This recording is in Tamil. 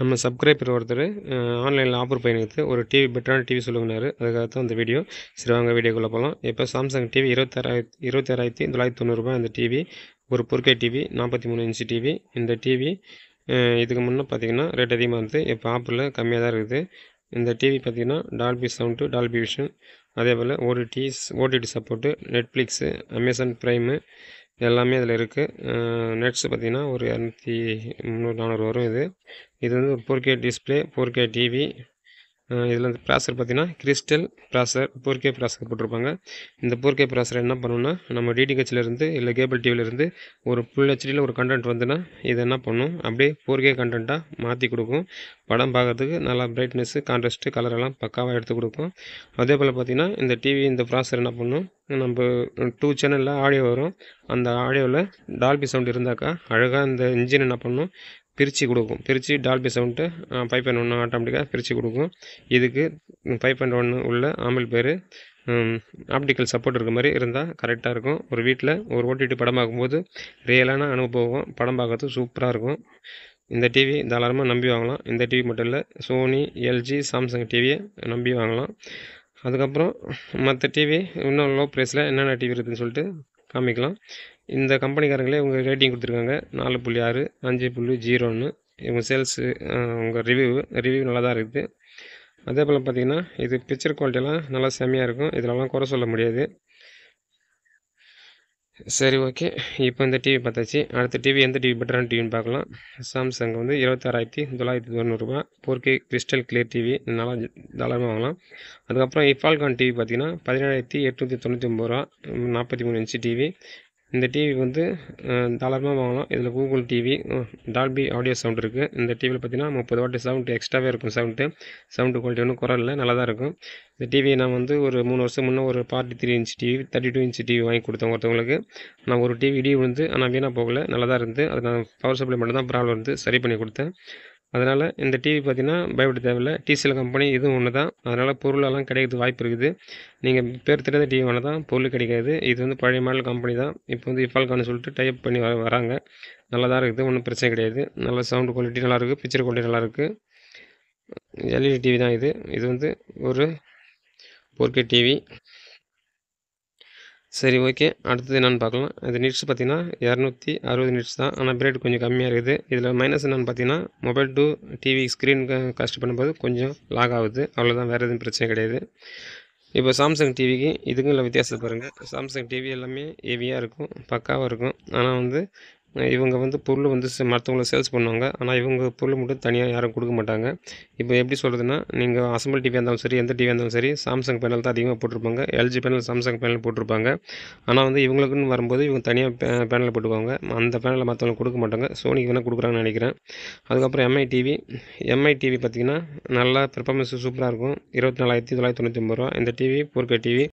நம்ம சப்ஸ்கிரைபர் ஒருத்தர் ஆன்லைனில் ஆஃபர் பயணித்து ஒரு டிவி பெட்டரான டிவி சொல்லுங்கனாரு அதுக்காக தான் இந்த வீடியோ சரி வாங்க வீடியோக்குள்ளே போகலாம் இப்போ சாம்சங் டிவி இருபத்தாறாயிரத்தி இருபத்தாறாயிரத்தி தொள்ளாயிரத்தி தொண்ணூறுபா இந்த டிவி ஒரு பொறுக்கை டிவி நாற்பத்தி மூணு இன்ச்சு டிவி இந்த டிவி இதுக்கு முன்னே பார்த்திங்கன்னா ரேட் அதிகமாக இருந்தது இப்போ ஆஃபரில் கம்மியாக தான் இருக்குது இந்த டிவி பார்த்திங்கன்னா டால்பி சவுண்டு டால்பி விஷன் அதே போல் OTT OTT support Netflix Amazon Prime எல்லாமே அதில் இருக்குது நெட்ஸு பார்த்திங்கன்னா ஒரு இரநூத்தி முந்நூறு நானூறு வரும் இது இது வந்து ஒரு four K display four K TV இதில் வந்து ப்ராசர் பார்த்தீங்கன்னா கிறிஸ்டல் ப்ராசர் ஃபோர் கே ப்ராசர் போட்டிருப்பாங்க இந்த ஃபோர் கே ப்ராசர் என்ன பண்ணணும்னா நம்ம டிடிஹெச்லேருந்து இல்லை கேபிள் டிவிலேருந்து ஒரு ஃபுல் ஹெச்டியில் ஒரு கண்டென்ட் வந்துன்னா இது என்ன பண்ணும் அப்படியே ஃபோர் கே கண்டென்ட்டாக மாற்றி கொடுக்கும் படம் பார்க்குறதுக்கு நல்லா பிரைட்னஸ்ஸு கான்ட்ராஸ்ட்டு கலரெல்லாம் பக்காவாக எடுத்து கொடுக்கும் அதே போல் பார்த்திங்கன்னா இந்த டிவி இந்த ப்ராசர் என்ன பண்ணும் நம்ம டூ சேனலில் ஆடியோ வரும் அந்த ஆடியோவில் டால்பி சவுண்ட் இருந்தாக்கா அழகாக இந்த இன்ஜின் என்ன பண்ணும் பிரித்து கொடுக்கும் பிரித்து டால்பி சவுண்ட்டு ஃபைவ் பாயிண்ட் ஒன்று ஆட்டோமேட்டிக்காக பிரித்து கொடுக்கும் இதுக்கு ஃபைவ் பாயிண்ட் ஒன்று உள்ள ஆம்பிள் பேர் ஆப்டிக்கல் சப்போர்ட் இருக்க மாதிரி இருந்தால் கரெக்டாக இருக்கும் ஒரு வீட்டில் ஒரு ஓடிடி படம் பார்க்கும்போது ரியலான அனுபவம் படம் பார்க்கறது சூப்பராக இருக்கும் இந்த டிவி தாராளமாக நம்பி வாங்கலாம் இந்த டிவி மட்டும் இல்லை சோனி எல்ஜி சாம்சங் டிவியை நம்பி வாங்கலாம் அதுக்கப்புறம் மற்ற டிவி இன்னும் லோ ப்ரைஸில் என்னென்ன டிவி இருக்குதுன்னு சொல்லிட்டு காமிக்கலாம் இந்த கம்பெனிக்காரங்களே இவங்க ரேட்டிங் கொடுத்துருக்காங்க நாலு புள்ளி ஆறு அஞ்சு புள்ளி ஜீரோ ஒன்று இவங்க சேல்ஸு உங்கள் ரிவ்யூ ரிவ்யூ நல்லா தான் இருக்குது அதே போல் பார்த்திங்கன்னா இது பிக்சர் குவாலிட்டியெலாம் நல்லா செம்மையாக இருக்கும் இதிலலாம் குறை சொல்ல முடியாது சரி ஓகே இப்போ இந்த டிவி பார்த்தாச்சு அடுத்த டிவி எந்த டிவி பெட்டரான டிவின்னு பார்க்கலாம் சாம்சங் வந்து இருபத்தாறாயிரத்தி தொள்ளாயிரத்தி தொண்ணூறுபா four K crystal clear TV நல்லா தாராளமாக வாங்கலாம் அதுக்கப்புறம் இஃபால்கான் டிவி பார்த்தீங்கன்னா பதினேழாயிரத்தி எட்நூற்றி தொண்ணூற்றி ஒம்பது ரூபா நாற்பத்தி மூணு இன்ச்சு டிவி இந்த டிவி வந்து தாராளமாக வாங்கலாம் இதில் Google TV Dolby audio sound இருக்குது இந்த டிவியில் பார்த்தீங்கன்னா முப்பது வாட்டி சவுண்ட் எக்ஸ்ட்ராவே இருக்கும் சவுண்டு சவுண்டு குவாலிட்டி ஒன்றும் குரல் நல்லா தான் இருக்கும் இந்த டிவியை நான் வந்து ஒரு மூணு வருஷம் முன்னே ஒரு forty three inch TV thirty two inch TV வாங்கி கொடுத்தேன் ஒருத்தவங்களுக்கு நான் ஒரு டிவி இடி விழுந்து ஆனால் வீணாக போகலை நல்லா தான் இருந்து அது நான் பவர் சப்ளை மட்டும் தான் ப்ராப்ளம் வந்து சரி பண்ணி கொடுத்தேன் அதனால் இந்த டிவி பார்த்திங்கன்னா பயப்பட தேவையில்லை டிசிஎல் கம்பெனி இதுவும் ஒன்று தான் அதனால் பொருளெல்லாம் கிடைக்கிறது வாய்ப்பு இருக்குது நீங்கள் பேர் தெரியாத டிவி ஒன்று தான் பொருள் கிடைக்காது இது வந்து பழைய மாடல் கம்பெனி தான் இப்போ வந்து இஃபால்கான்னு சொல்லிட்டு டைப் பண்ணி வர வராங்க நல்லா தான் இருக்குது ஒன்றும் பிரச்சனை கிடையாது நல்ல சவுண்டு குவாலிட்டி நல்லாயிருக்கு பிக்சர் குவாலிட்டி நல்லாயிருக்கு எல்இடி டிவி e தான் இது இது வந்து ஒரு போர்க்கே டிவி சரி ஓகே அடுத்தது என்னென்னு பார்க்கலாம் இது நீட்ஸ் பார்த்தீங்கன்னா இரநூத்தி அறுபது நீட்ஸ் தான் ஆனால் பிரேட் கொஞ்சம் கம்மியாக இருக்குது இதில் மைனஸ் என்னென்னு பார்த்தீங்கன்னா mobile to TV screen cast பண்ணும்போது கொஞ்சம் லாக் ஆகுது அவ்வளோதான் வேறு எதுவும் பிரச்சனை கிடையாது இப்போ சாம்சங் டிவிக்கு இதுக்கும் இல்லை வித்தியாசம் பாருங்கள் சாம்சங் டிவி எல்லாமே ஹெவியாக இருக்கும் பக்காவாக இருக்கும் ஆனால் வந்து இவங்க வந்து பொருள் வந்து மற்றவங்களை சேல்ஸ் பண்ணுவாங்க ஆனால் இவங்க பொருள் மட்டும் தனியாக யாரும் கொடுக்க மாட்டாங்க இப்போ எப்படி சொல்கிறதுன்னா நீங்கள் அசம்பிள் டிவியாக இருந்தாலும் சரி எந்த டிவியாக இருந்தாலும் சரி சாம்சங் பேனல் தான் அதிகமாக போட்டிருப்பாங்க எல்ஜி பேனல் சாம்சங் பேனல் போட்டிருப்பாங்க ஆனால் வந்து இவங்களுக்குன்னு வரும்போது இவங்க தனியாக பேனல் போட்டுக்குவாங்க அந்த பேனலை மற்றவங்களுக்கு கொடுக்க மாட்டாங்க சோனிக்கு வேணால் கொடுக்குறாங்கன்னு நினைக்கிறேன் அதுக்கப்புறம் எம்ஐ டிவி எம்ஐ டிவி பார்த்திங்கன்னா நல்லா பெர்ஃபார்மன்ஸ் சூப்பராக இருக்கும் இருபத்தி நாலாயிரத்தி தொள்ளாயிரத்தி தொண்ணூற்றி ஒம்பது ரூபா இந்த டிவி போர்க்கே டிவி